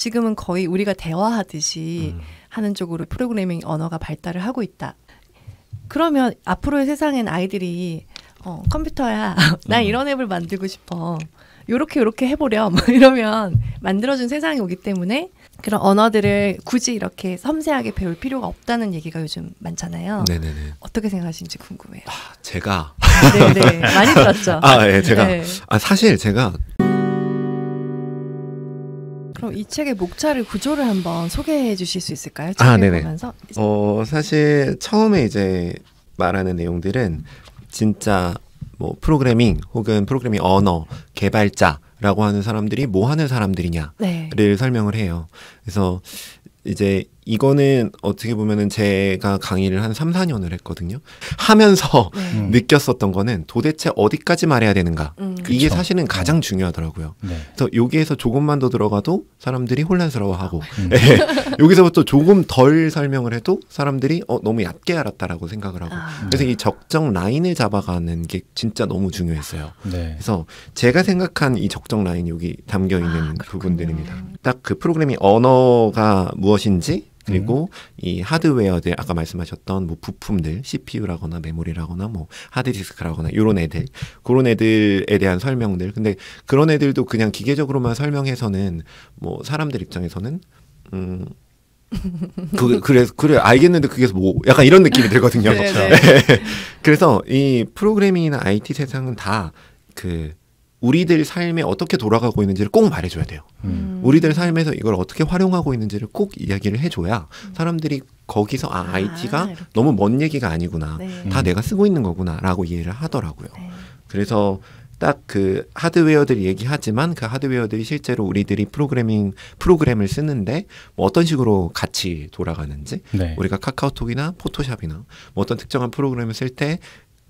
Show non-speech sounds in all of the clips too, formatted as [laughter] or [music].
지금은 거의 우리가 대화하듯이 음. 하는 쪽으로 프로그래밍 언어가 발달을 하고 있다. 그러면 앞으로의 세상엔 아이들이 어, 컴퓨터야. [laughs] 난 음. 이런 앱을 만들고 싶어. 요렇게 요렇게 해보렴. [laughs] 이러면 만들어준 세상이 오기 때문에 그런 언어들을 굳이 이렇게 섬세하게 배울 필요가 없다는 얘기가 요즘 많잖아요. 네네네. 어떻게 생각하시는지 궁금해요. 아, 제가 네네 아, 네. 많이 들었죠. [laughs] 아, 예, 제가 네. 아, 사실 제가 그럼 이 책의 목차를 구조를 한번 소개해 주실 수 있을까요? 아, 네네. 보면서. 어, 사실 처음에 이제 말하는 내용들은 진짜 뭐 프로그래밍 혹은 프로그래밍 언어 개발자라고 하는 사람들이 뭐 하는 사람들이냐를 네. 설명을 해요. 그래서 이제 이거는 어떻게 보면은 제가 강의를 한 3, 4년을 했거든요. 하면서 네. [laughs] 느꼈었던 거는 도대체 어디까지 말해야 되는가. 음. 이게 사실은 네. 가장 중요하더라고요. 네. 그래서 여기에서 조금만 더 들어가도 사람들이 혼란스러워하고 음. 여기서부터 조금 덜 설명을 해도 사람들이 어, 너무 얕게 알았다라고 생각을 하고 아. 그래서 이 적정 라인을 잡아가는 게 진짜 너무 중요했어요. 네. 그래서 제가 생각한 이 적정 라인 여기 담겨 있는 아, 부분들입니다. 딱 그 프로그램이 언어가 무엇인지 그리고 음. 이 하드웨어들 아까 말씀하셨던 뭐 부품들 CPU라거나 메모리라거나 뭐 하드디스크라거나 이런 애들 그런 애들에 대한 설명들 근데 그런 애들도 그냥 기계적으로만 설명해서는 뭐 사람들 입장에서는 음 그, 그래서, 그래, 알겠는데 그게 뭐, 약간 이런 느낌이 들거든요. [laughs] 네, 네. [laughs] 그래서 이 프로그래밍이나 IT 세상은 다그 우리들 삶에 어떻게 돌아가고 있는지를 꼭 말해줘야 돼요. 음. 음. 우리들 삶에서 이걸 어떻게 활용하고 있는지를 꼭 이야기를 해줘야 음. 사람들이 거기서 아, 아 IT가 이렇게. 너무 먼 얘기가 아니구나. 네. 다 음. 내가 쓰고 있는 거구나라고 이해를 하더라고요. 네. 그래서 딱 그 하드웨어들 얘기하지만 그 하드웨어들이 실제로 우리들이 프로그래밍 프로그램을 쓰는데 뭐 어떤 식으로 같이 돌아가는지 네. 우리가 카카오톡이나 포토샵이나 뭐 어떤 특정한 프로그램을 쓸때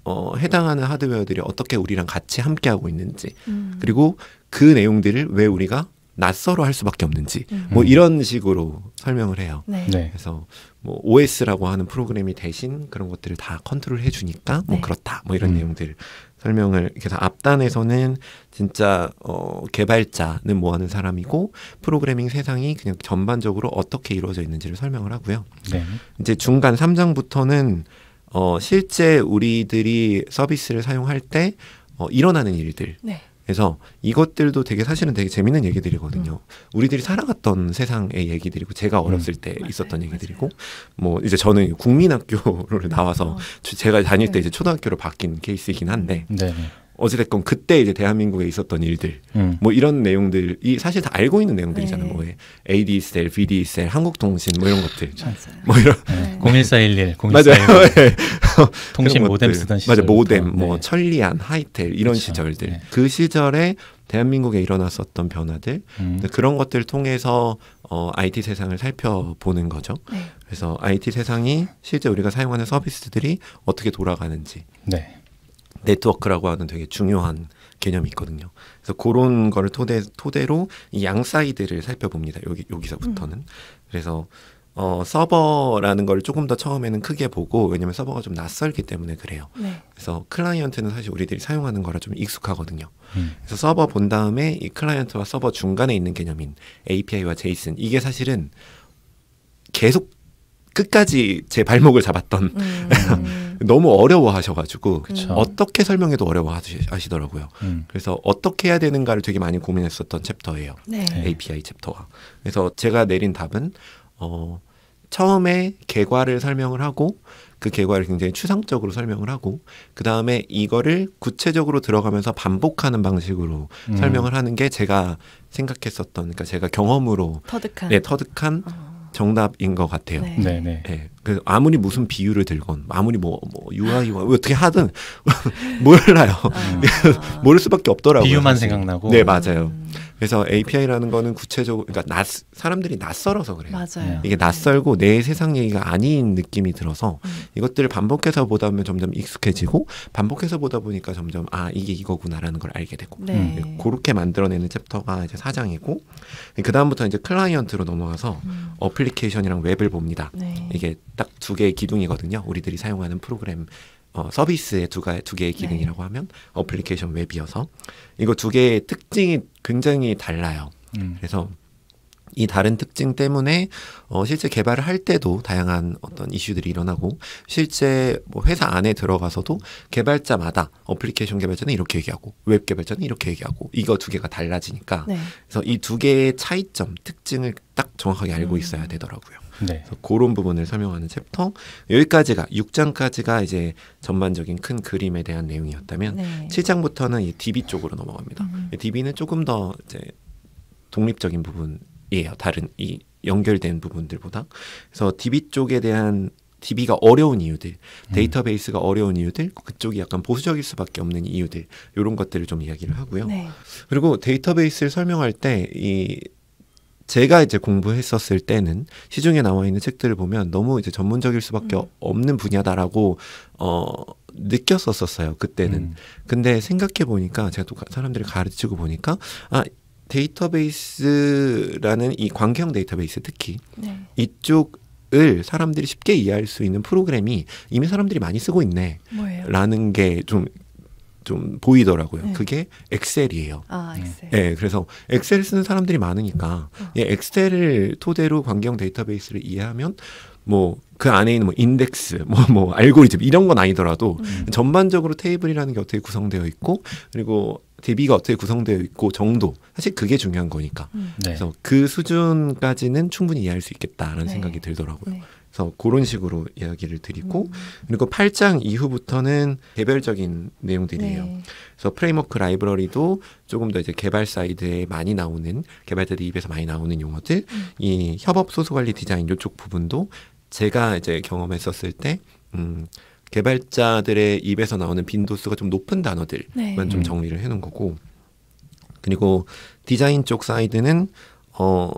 어, 해당하는 하드웨어들이 어떻게 우리랑 같이 함께하고 있는지 음. 그리고 그 내용들을 왜 우리가 낯설어 할 수밖에 없는지 음. 뭐 음. 이런 식으로 설명을 해요. 네. 네. 그래서 뭐 OS라고 하는 프로그램이 대신 그런 것들을 다 컨트롤 해주니까 뭐 네. 그렇다 뭐 이런 음. 내용들 설명을 그래서 앞단에서는 진짜 어, 개발자는 뭐 하는 사람이고 프로그래밍 세상이 그냥 전반적으로 어떻게 이루어져 있는지를 설명을 하고요. 네. 이제 중간 3장부터는 어, 실제 우리들이 서비스를 사용할 때 어, 일어나는 일들. 네. 그래서 이것들도 되게 사실은 되게 재밌는 얘기들이거든요. 음. 우리들이 살아갔던 세상의 얘기들이고 제가 음. 어렸을 때 있었던 맞아요. 얘기들이고 뭐 이제 저는 국민학교를 [laughs] 나와서 어. 제가 다닐 때 네. 이제 초등학교로 바뀐 케이스이긴 한데 네. 어찌됐건 그때 이제 대한민국에 있었던 일들 음. 뭐 이런 내용들이 사실 다 알고 있는 내용들이잖아요. 네. 뭐 AD 셀, BD 셀, 한국통신 뭐 이런 것들. 맞아요. 뭐 이런 네. 01411, 01411. 맞아요. 네. [laughs] 통신 모뎀 쓰던 시절. 맞아 모뎀, 뭐 네. 천리안, 하이텔 이런 그렇죠. 시절들. 네. 그 시절에 대한민국에 일어났었던 변화들 음. 그런 것들을 통해서 어, IT 세상을 살펴보는 거죠. 네. 그래서 IT 세상이 실제 우리가 사용하는 서비스들이 어떻게 돌아가는지 네. 네트워크라고 하는 되게 중요한 개념이 있거든요. 그래서 그런 거를 토대, 토대로 이 양 사이드를 살펴봅니다. 여기, 여기서부터는. 음. 그래서 어, 서버라는 걸 조금 더 처음에는 크게 보고 왜냐면 서버가 좀 낯설기 때문에 그래요. 네. 그래서 클라이언트는 사실 우리들이 사용하는 거라 좀 익숙하거든요. 음. 그래서 서버 본 다음에 이 클라이언트와 서버 중간에 있는 개념인 API와 JSON 이게 사실은 계속 끝까지 제 발목을 잡았던 음. [laughs] 음. 너무 어려워하셔가지고 그쵸. 어떻게 설명해도 어려워하시더라고요. 음. 그래서 어떻게 해야 되는가를 되게 많이 고민했었던 챕터예요. 네. 네. API 챕터가 그래서 제가 내린 답은 어, 처음에 개괄을 설명을 하고 그 개괄을 굉장히 추상적으로 설명을 하고 그 다음에 이거를 구체적으로 들어가면서 반복하는 방식으로 음. 설명을 하는 게 제가 생각했었던 그러니까 제가 경험으로 터득한, 네, 터득한 어. 정답인 것 같아요. 네. 네. 네. 네. 그 아무리 무슨 비유를 들건 아무리 뭐, 뭐유아기와 뭐 어떻게 하든 몰라요. [laughs] 아. [laughs] 모를 수밖에 없더라고요. 비유만 생각나고. 네 맞아요. 음. 그래서 API라는 거는 구체적으로 그러니까 낯, 사람들이 낯설어서 그래요. 맞아요. 이게 낯설고 내 세상 얘기가 아닌 느낌이 들어서 음. 이것들을 반복해서 보다 보면 점점 익숙해지고 반복해서 보다 보니까 점점 아 이게 이거구나라는 걸 알게 되고 네. 그렇게 만들어내는 챕터가 이제 사장이고 그 다음부터 이제 클라이언트로 넘어가서 음. 어플리케이션이랑 웹을 봅니다. 네. 이게 딱두 개의 기둥이거든요. 우리들이 사용하는 프로그램 어, 서비스의 두, 가, 두 개의 기능이라고 네. 하면 어플리케이션 웹이어서 이거 두 개의 특징이 굉장히 달라요. 음. 그래서 이 다른 특징 때문에 어, 실제 개발을 할 때도 다양한 어떤 이슈들이 일어나고 실제 뭐 회사 안에 들어가서도 개발자마다 어플리케이션 개발자는 이렇게 얘기하고 웹 개발자는 이렇게 얘기하고 이거 두 개가 달라지니까 네. 그래서 이 두 개의 차이점 특징을 딱 정확하게 알고 음. 있어야 되더라고요. 네. 그래서 그런 부분을 설명하는 챕터 여기까지가 6장까지가 이제 전반적인 큰 그림에 대한 내용이었다면 네. 7장부터는 이 DB 쪽으로 넘어갑니다. 음. DB는 조금 더 이제 독립적인 부분이에요. 다른 이 연결된 부분들보다 그래서 DB 쪽에 대한 DB가 어려운 이유들, 음. 데이터베이스가 음. 어려운 이유들, 그쪽이 약간 보수적일 수밖에 없는 이유들, 이런 것들을 좀 이야기를 하고요. 네. 그리고 데이터베이스를 설명할 때이 제가 이제 공부했었을 때는 시중에 나와 있는 책들을 보면 너무 이제 전문적일 수밖에 음. 없는 분야다라고 어 느꼈었었어요 그때는. 음. 근데 생각해 보니까 제가 또 사람들을 가르치고 보니까 아 데이터베이스라는 이 광경 데이터베이스 특히 네. 이쪽 을 사람들이 쉽게 이해할 수 있는 프로그램이 이미 사람들이 많이 쓰고 있네. 라는 게좀 좀 보이더라고요. 네. 그게 엑셀이에요. 아, 엑셀. 네, 그래서 엑셀 쓰는 사람들이 많으니까 어. 예, 엑셀을 토대로 관경 데이터베이스를 이해하면 뭐 그 안에 있는 뭐 인덱스, 뭐뭐 뭐 알고리즘 이런 건 아니더라도 음. 전반적으로 테이블이라는 게 어떻게 구성되어 있고 그리고 대비가 어떻게 구성되어 있고 정도 사실 그게 중요한 거니까 음. 네. 그래서 그 수준까지는 충분히 이해할 수 있겠다라는 네. 생각이 들더라고요. 네. 그래서 그런 식으로 이야기를 드리고 음. 그리고 8장 이후부터는 개별적인 내용들이에요. 네. 그래서 프레임워크 라이브러리도 조금 더 이제 개발 사이드에 많이 나오는 개발자들 입에서 많이 나오는 용어들, 음. 이 협업 소수 관리 디자인 요쪽 부분도 제가 이제 경험했었을 때 음, 개발자들의 입에서 나오는 빈도수가 좀 높은 단어들만 네. 좀 음. 정리를 해놓은 거고 그리고 디자인 쪽 사이드는 어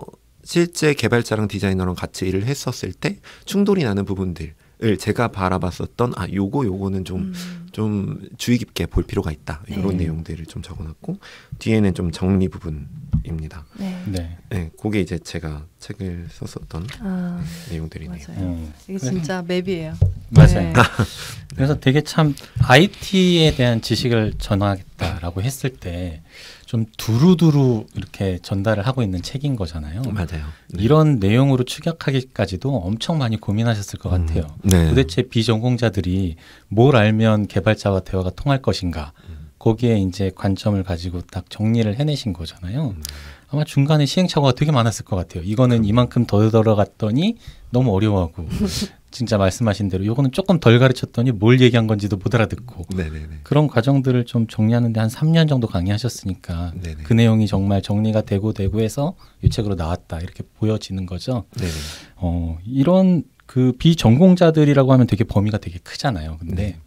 실제 개발자랑 디자이너랑 같이 일을 했었을 때 충돌이 나는 부분들 을 제가 바라봤었던 아 요거 요거는 좀좀 음. 주의 깊게 볼 필요가 있다 이런 네. 내용들을 좀 적어놨고 뒤에는 좀 정리 부분입니다. 네, 네. 네 그게 이제 제가 책을 썼었던 아, 네, 내용들이네요. 맞아요. 음. 이게 진짜 맵이에요. 맞아요. 네. [laughs] 그래서 되게 참 IT에 대한 지식을 전하겠다라고 했을 때 좀 두루두루 이렇게 전달을 하고 있는 책인 거잖아요. 맞아요. 네. 이런 내용으로 축약하기까지도 엄청 많이 고민하셨을 것 음, 같아요. 음, 네. 도대체 비전공자들이 뭘 알면 개발자와 대화가 통할 것인가? 음. 거기에 이제 관점을 가지고 딱 정리를 해내신 거잖아요. 음. 아마 중간에 시행착오가 되게 많았을 것 같아요. 이거는 이만큼 더 들어갔더니 너무 어려워하고 [laughs] 진짜 말씀하신 대로 요거는 조금 덜 가르쳤더니 뭘 얘기한 건지도 못 알아듣고 네네네. 그런 과정들을 좀 정리하는데 한 3년 정도 강의하셨으니까 네네. 그 내용이 정말 정리가 되고 되고 해서 이 책으로 나왔다 이렇게 보여지는 거죠. 네네. 어, 이런 그 비전공자들이라고 하면 되게 범위가 되게 크잖아요. 근데 네.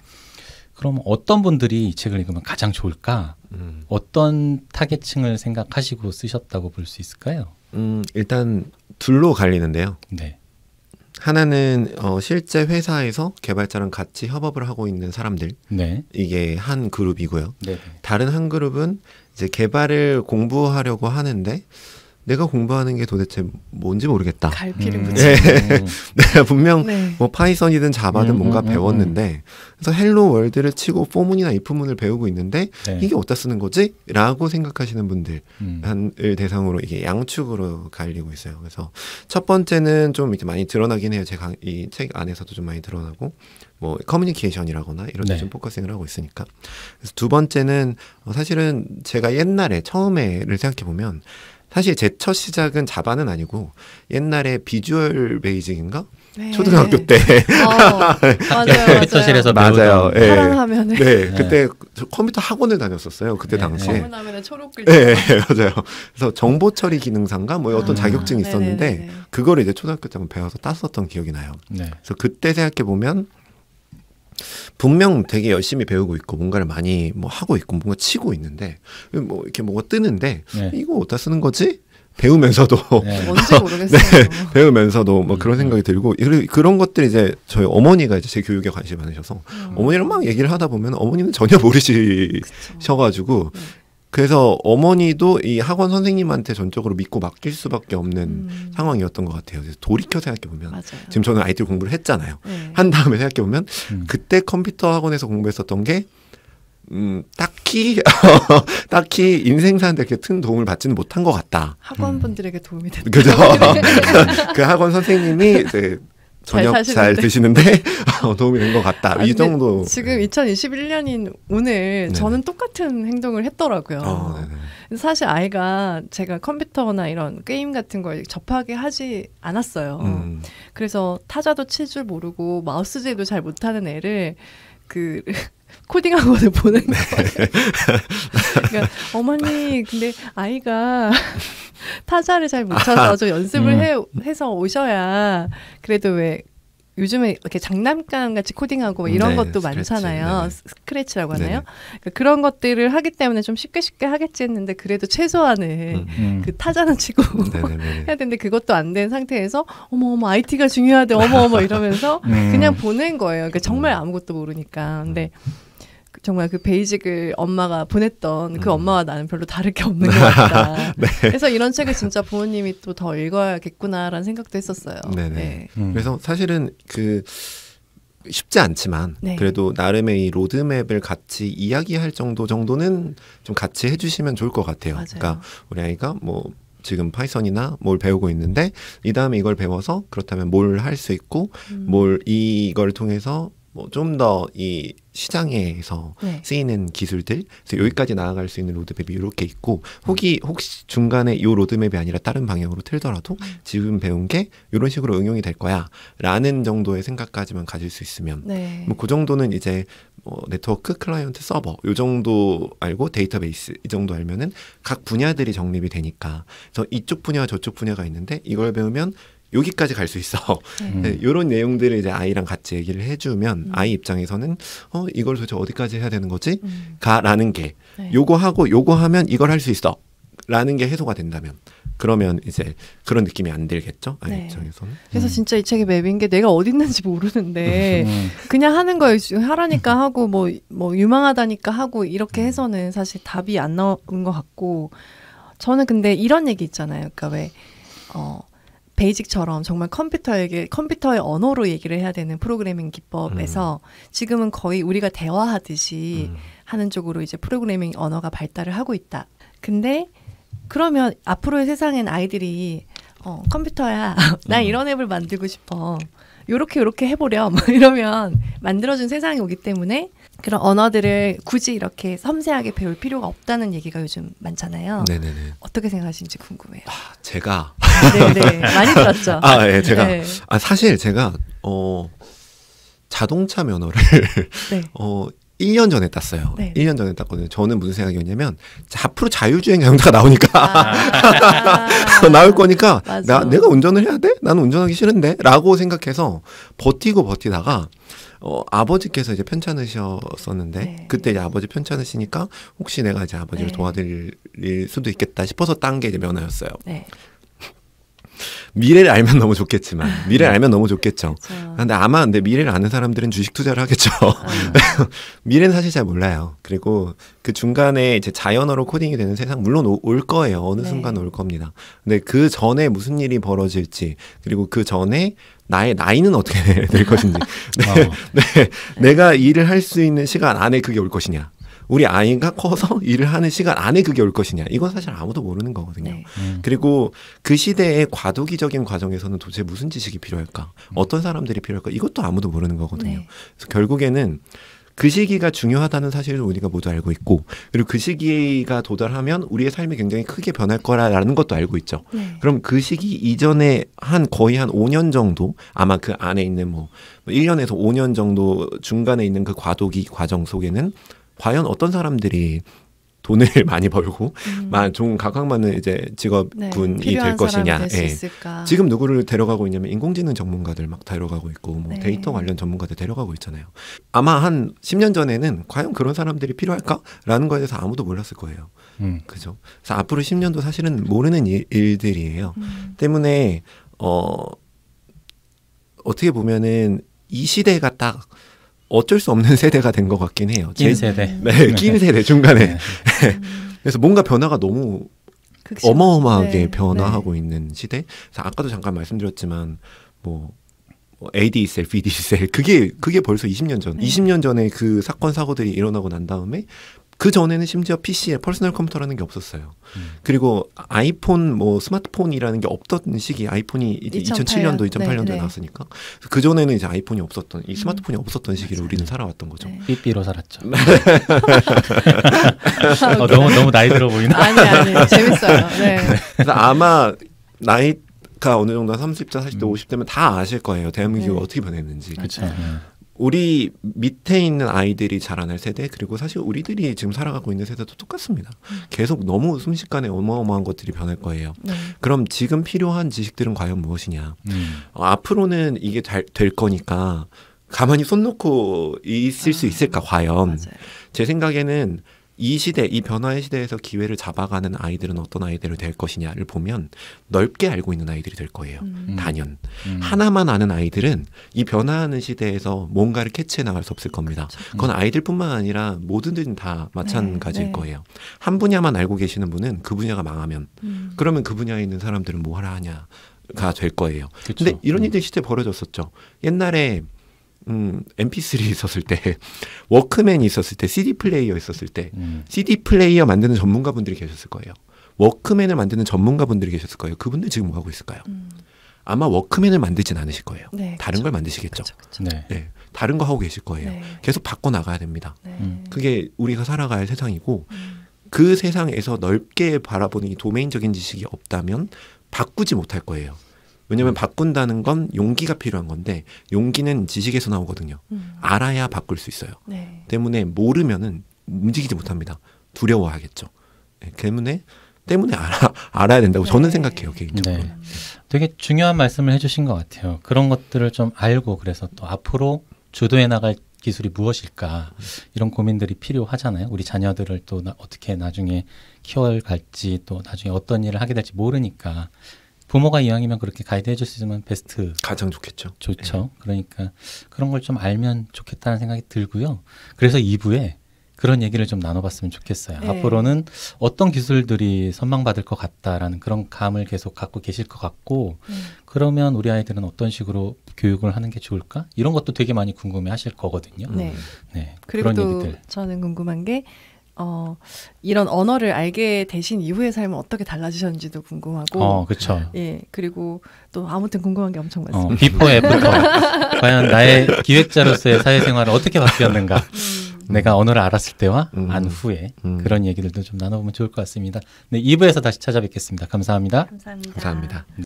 그럼 어떤 분들이 이 책을 읽으면 가장 좋을까? 음. 어떤 타겟층을 생각하시고 쓰셨다고 볼 수 있을까요? 음, 일단 둘로 갈리는데요. 네. 하나는 어, 실제 회사에서 개발자랑 같이 협업을 하고 있는 사람들 네. 이게 한 그룹이고요. 네, 네. 다른 한 그룹은 이제 개발을 공부하려고 하는데 내가 공부하는 게 도대체 뭔지 모르겠다. 갈피를 음. 네. [laughs] 내가 분명 네. 뭐 파이썬이든 자바든 음, 뭔가 음, 음, 음. 배웠는데 그래서 헬로 월드를 치고 포문이나 이프문을 배우고 있는데 네. 이게 어디다 쓰는 거지? 라고 생각하시는 분들을 음. 대상으로 이게 양축으로 갈리고 있어요. 그래서 첫 번째는 좀이렇 많이 드러나긴 해요. 제이책 안에서도 좀 많이 드러나고 뭐 커뮤니케이션이라거나 이런 데좀 네. 포커싱을 하고 있으니까 그래서 두 번째는 어, 사실은 제가 옛날에 처음에를 생각해 보면 사실 제 첫 시작은 자바는 아니고 옛날에 비주얼 베이징인가 네. 초등학교 때 어, 맞아요, 컴퓨터실에서 맞아요. 네. 화면에 예. 네, 네, 그때 컴퓨터 학원을 다녔었어요. 그때 네. 당시에 화면에 초록 글 네, 네 [laughs] 맞아요. 그래서 정보 처리 기능상가 뭐 어떤 아. 자격증이 네, 있었는데 네네네. 그거 이제 초등학교 때 배워서 땄었던 기억이 나요. 그래서 그때 생각해 보면 분명 되게 열심히 배우고 있고 뭔가를 많이 뭐 하고 있고 뭔가 치고 있는데 뭐 이렇게 뭐가 뜨는데 네. 이거 어디다 쓰는 거지? 배우면서도 네. [laughs] 네, 배우면서도 막 뭐 음. 그런 생각이 들고 그런 것들이 이제 저희 어머니가 이제 제 교육에 관심 많으셔서 음. 어머니랑 막 얘기를 하다 보면 어머니는 전혀 모르시셔 가지고 음. 그래서 어머니도 이 학원 선생님한테 전적으로 믿고 맡길 수밖에 없는 음. 상황이었던 것 같아요. 그래서 돌이켜 생각해 보면 지금 저는 아이 공부를 했잖아요. 네. 한 다음에 생각해 보면 음. 그때 컴퓨터 학원에서 공부했었던 게 음, 딱히, [laughs] 딱히 인생 사는데 그렇게 큰 도움을 받지는 못한 것 같다. 학원분들에게 도움이 됐다. 그죠? [laughs] 그 학원 선생님이 이제 저녁 잘, 잘 드시는데 [laughs] 도움이 된 것 같다. 아, 이 정도. 지금 2021년인 오늘 네네. 저는 똑같은 행동을 했더라고요. 어, 사실 아이가 제가 컴퓨터나 이런 게임 같은 걸 접하게 하지 않았어요. 음. 그래서 타자도 칠 줄 모르고 마우스질도 잘 못하는 애를 그 코딩학원을 보낸 네. 거예요. 그러니까 어머니 근데 아이가 [laughs] 타자를 잘못 쳐서 좀 연습을 음. 해, 해서 오셔야 그래도 왜 요즘에 이렇게 장난감 같이 코딩하고 뭐 이런 네, 것도 스크래치, 많잖아요. 네. 스크래치라고 하나요? 그러니까 그런 것들을 하기 때문에 좀 쉽게 쉽게 하겠지 했는데 그래도 최소한의 음, 음. 그 타자는 치고 [laughs] 해야 되는데 그것도 안 된 상태에서 어머 어머 IT가 중요하대 어머 어머 이러면서 [laughs] 음. 그냥 보낸 거예요. 그러니까 정말 음. 아무것도 모르니까. 근데 음. 정말 그 베이직을 엄마가 보냈던 그 음. 엄마와 나는 별로 다를 게 없는 것 같다. [laughs] 네. 그래서 이런 책을 진짜 부모님이 또 더 읽어야겠구나라는 생각도 했었어요. 네네. 네. 네. 음. 그래서 사실은 그 쉽지 않지만 네. 그래도 나름의 이 로드맵을 같이 이야기할 정도 정도는 좀 같이 해주시면 좋을 것 같아요. 맞아요. 그러니까 우리 아이가 뭐 지금 파이썬이나 뭘 배우고 있는데 이 다음에 이걸 배워서 그렇다면 뭘 할 수 있고 음. 뭘 이걸 통해서 뭐좀더이 시장에서 네. 쓰이는 기술들 그래서 여기까지 나아갈 수 있는 로드맵이 이렇게 있고 음. 혹이 혹시 중간에 이 로드맵이 아니라 다른 방향으로 틀더라도 음. 지금 배운 게 이런 식으로 응용이 될 거야라는 정도의 생각까지만 가질 수 있으면 네. 뭐그 정도는 이제 뭐 네트워크 클라이언트 서버 요 정도 알고 데이터베이스 이 정도 알면은 각 분야들이 정립이 되니까 그래서 이쪽 분야 와 저쪽 분야가 있는데 이걸 배우면 여기까지 갈 수 있어. 네. 이런 네, 내용들을 이제 아이랑 같이 얘기를 해주면 음. 아이 입장에서는 어 이걸 도대체 어디까지 해야 되는 거지? 음. 가라는 게 네. 요거 하고 요거 하면 이걸 할 수 있어. 라는 게 해소가 된다면 그러면 이제 그런 느낌이 안 들겠죠 아이 네. 입장에서는 그래서 음. 진짜 이 책의 맵인 게 내가 어디 있는지 모르는데 음. 그냥 하는 거예요 하라니까 음. 하고 뭐뭐 뭐 유망하다니까 하고 이렇게 음. 해서는 사실 답이 안 나온 것 같고 저는 근데 이런 얘기 있잖아요 그러니까 왜어 베이직처럼 정말 컴퓨터에게 컴퓨터의 언어로 얘기를 해야 되는 프로그래밍 기법에서 음. 지금은 거의 우리가 대화하듯이 음. 하는 쪽으로 이제 프로그래밍 언어가 발달을 하고 있다. 근데 그러면 앞으로의 세상엔 아이들이 어, 컴퓨터야. [laughs] 나 음. 이런 앱을 만들고 싶어. 요렇게 요렇게 해보렴. [laughs] 이러면 만들어준 세상이 오기 때문에 그런 언어들을 굳이 이렇게 섬세하게 배울 필요가 없다는 얘기가 요즘 많잖아요. 네네네. 어떻게 생각하시는지 궁금해요. 아, 제가 네네 아, 네. [laughs] 많이 들었죠. 아 예, 제가 네. 아 사실 제가 어 자동차 면허를 [laughs] 네. 어 1년 전에 땄어요. 네. 1년 전에 땄거든요. 저는 무슨 생각이었냐면 앞으로 자율주행 자동차가 나오니까 아~ [laughs] 나올 거니까 나, 내가 운전을 해야 돼? 나는 운전하기 싫은데라고 생각해서 버티고 버티다가 어, 아버지께서 이제 편찮으셨었는데 네. 그때 이제 아버지 편찮으시니까 혹시 내가 이제 아버지를 네. 도와드릴 수도 있겠다 싶어서 딴 게 이제 면허였어요. 네. 미래를 알면 너무 좋겠지만 미래를 네. 알면 너무 좋겠죠. 그렇죠. 근데 아마 근데 미래를 아는 사람들은 주식 투자를 하겠죠. 어. [laughs] 미래는 사실 잘 몰라요. 그리고 그 중간에 이제 자연어로 코딩이 되는 세상 물론 오, 올 거예요. 어느 네. 순간 올 겁니다. 근데 그 전에 무슨 일이 벌어질지 그리고 그 전에 나의 나이는 어떻게 [laughs] 될 것인지 [laughs] 네, 네, 내가 일을 할 수 있는 시간 안에 그게 올 것이냐 우리 아이가 커서 [laughs] 일을 하는 시간 안에 그게 올 것이냐 이건 사실 아무도 모르는 거거든요. 네. 음. 그리고 그 시대의 과도기적인 과정에서는 도대체 무슨 지식이 필요할까, 음. 어떤 사람들이 필요할까 이것도 아무도 모르는 거거든요. 네. 그래서 결국에는 그 시기가 중요하다는 사실을 우리가 모두 알고 있고 그리고 그 시기가 도달하면 우리의 삶이 굉장히 크게 변할 거라는 것도 알고 있죠. 네. 그럼 그 시기 이전에 한 거의 한 5년 정도 아마 그 안에 있는 뭐 1년에서 뭐 5년 정도 중간에 있는 그 과도기 과정 속에는 과연 어떤 사람들이 돈을 [laughs] 많이 벌고 음. 만 좋은 각광받는 이제 네, 직업군이 네, 될 것이냐. 예. 지금 누구를 데려가고 있냐면 인공지능 전문가들 막 데려가고 있고 뭐 네. 데이터 관련 전문가들 데려가고 있잖아요. 아마 한 10년 전에는 과연 그런 사람들이 필요할까라는 거에 대해서 아무도 몰랐을 거예요. 음. 그죠? 그래서 앞으로 10년도 사실은 모르는 일, 들이에요 음. 때문에 어 어떻게 보면은 이 시대가 딱 어쩔 수 없는 [laughs] 세대가 된 것 같긴 해요. 낀 세대. 네, 낀 세대 중간에. 네. [laughs] 그래서 뭔가 변화가 너무 극심. 어마어마하게 네, 변화하고 네. 있는 시대. 아까도 잠깐 말씀드렸지만 뭐, 뭐 AD 셀, BD 셀 그게 그게 벌써 20년 전, 네. 20년 전에 그 사건 사고들이 일어나고 난 다음에 그 전에는 심지어 PC에 퍼스널 컴퓨터라는 게 없었어요. 음. 그리고 아이폰 뭐 스마트폰이라는 게 없던 시기 아이폰이 2008년. 2007년도 2008년도에 네, 나왔으니까 그 전에는 이제 아이폰이 없었던 이 음. 스마트폰이 없었던 시기를 맞아요. 우리는 살아왔던 거죠. 네. 삐삐로 살았죠. 네. [laughs] 어, 너무 너무 나이 들어 보이나 아니 아니 재밌어요. 네. [laughs] 네. 그래서 아마 나이 가 어느 정도 30대, 40대, 음. 50대면 다 아실 거예요. 대한민국이 네. 어떻게 변했는지. 그렇죠. 우리 밑에 있는 아이들이 자라날 세대 그리고 사실 우리들이 지금 살아가고 있는 세대도 똑같습니다. 계속 너무 순식간에 어마어마한 것들이 변할 거예요. 네. 그럼 지금 필요한 지식들은 과연 무엇이냐? 음. 어, 앞으로는 이게 잘, 될 거니까 가만히 손 놓고 있을 아, 수 있을까 과연? 맞아요. 제 생각에는 이 시대, 이 변화의 시대에서 기회를 잡아가는 아이들은 어떤 아이들이 될 것이냐를 보면 넓게 알고 있는 아이들이 될 거예요. 음. 음. 단연. 음. 하나만 아는 아이들은 이 변화하는 시대에서 뭔가를 캐치해 나갈 수 없을 겁니다. 그쵸. 그렇죠. 음. 그건 아이들뿐만 아니라 모든들은 다 마찬가지일 네, 네. 거예요. 한 분야만 알고 계시는 분은 그 분야가 망하면 음. 그러면 그 분야에 있는 사람들은 뭐 하라 하냐. 가될 거예요. 그쵸. 근데 이런 음. 일들이 실제 벌어졌었죠. 옛날에 음, MP3 [laughs] 있었을 때, 워크맨이 있었을 때, CD 플레이어 있었을 때, 음. CD 플레이어 만드는 전문가분들이 계셨을 거예요. 워크맨을 만드는 전문가분들이 계셨을 거예요. 그분들 지금 뭐 하고 있을까요? 음. 아마 워크맨을 만들진 않으실 거예요. 네, 다른 그쵸. 걸 만드시겠죠. 그쵸, 그쵸. 네. 네. 다른 거 하고 계실 거예요. 네. 계속 바꿔 나가야 됩니다. 네. 음. 그게 우리가 살아갈 세상이고 음. 그 세상에서 넓게 바라보는 이 도메인적인 지식이 없다면 바꾸지 못할 거예요. 왜냐하면 바꾼다는 건 용기가 필요한 건데 용기는 지식에서 나오거든요. 음. 알아야 바꿀 수 있어요. 네. 때문에 모르면은 움직이지 못합니다. 두려워하겠죠. 네, 때문에 때문에 알아 알아야 된다고 네. 저는 생각해요 개인적으로. 네. 네. 되게 중요한 말씀을 해주신 것 같아요. 그런 것들을 좀 알고 그래서 또 앞으로 주도해 나갈 기술이 무엇일까 이런 고민들이 필요하잖아요. 우리 자녀들을 또 나, 어떻게 나중에 키워갈지 또 나중에 어떤 일을 하게 될지 모르니까 부모가 이왕이면 그렇게 가이드 해줄 수 있으면 베스트. 가장 좋겠죠. 좋죠. 예. 그러니까 그런 걸 좀 알면 좋겠다는 생각이 들고요. 그래서 2부에 그런 얘기를 좀 나눠봤으면 좋겠어요. 예. 앞으로는 어떤 기술들이 선망받을 것 같다라는 그런 감을 계속 갖고 계실 것 같고, 음. 그러면 우리 아이들은 어떤 식으로 교육을 하는 게 좋을까? 이런 것도 되게 많이 궁금해 하실 거거든요. 네. 네 그리고 그런 얘기들. 저는 궁금한 게 어, 이런 언어를 알게 되신 이후의 삶은 어떻게 달라지셨는지도 궁금하고. 어, 그죠 예, 그리고 또 아무튼 궁금한 게 엄청 어, 많습니다. 비포 애프터. [laughs] 과연 나의 기획자로서의 사회생활은 어떻게 바뀌었는가. 음. 내가 언어를 알았을 때와 음. 안 후에 음. 그런 얘기들도 좀 나눠보면 좋을 것 같습니다. 네, 2부에서 다시 찾아뵙겠습니다. 감사합니다. 감사합니다. 감사합니다. 네.